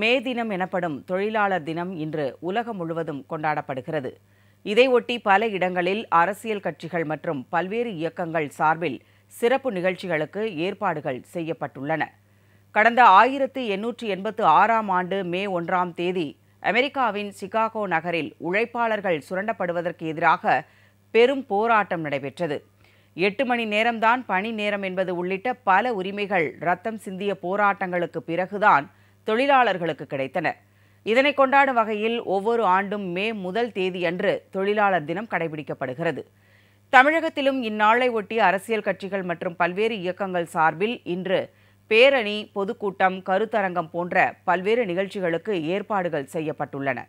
மே தினம் எனப்படும் தொழிலாளர் தினம் இன்று உலகம் முழுவதும் கொண்டாடப்படுகிறது இதையொட்டி பல இடங்களில் அரசியல் கட்சிகள் மற்றும் பல்வேறு இயக்கங்கள் சார்பில் சிறப்பு நிகழ்ச்சிகளுக்கு ஏற்பாடுகள் செய்யப்பட்டுள்ளன கடந்த ஆயிரத்து எண்ணூற்றி எண்பத்து ஆறாம் ஆண்டு மே ஒன்றாம் தேதி அமெரிக்காவின் சிகாகோ நகரில் உழைப்பாளர்கள் சுரண்டப்படுவதற்கு எதிராக பெரும் போராட்டம் நடைபெற்றது எட்டு மணி நேரம்தான் பணி நேரம் என்பது உள்ளிட்ட பல உரிமைகள் ரத்தம் சிந்திய போராட்டங்களுக்கு பிறகுதான் தொழிலாளர்களுக்கு கிடைத்தன இதனை கொண்டாடும் வகையில் ஒவ்வொரு ஆண்டும் மே முதல் தேதியன்று தொழிலாளர் தினம் கடைபிடிக்கப்படுகிறது தமிழகத்திலும் இந்நாளை ஒட்டி அரசியல் கட்சிகள் மற்றும் பல்வேறு இயக்கங்கள் சார்பில் இன்று பேரணி பொதுக்கூட்டம் கருத்தரங்கம் போன்ற பல்வேறு நிகழ்ச்சிகளுக்கு ஏற்பாடுகள் செய்யப்பட்டுள்ளன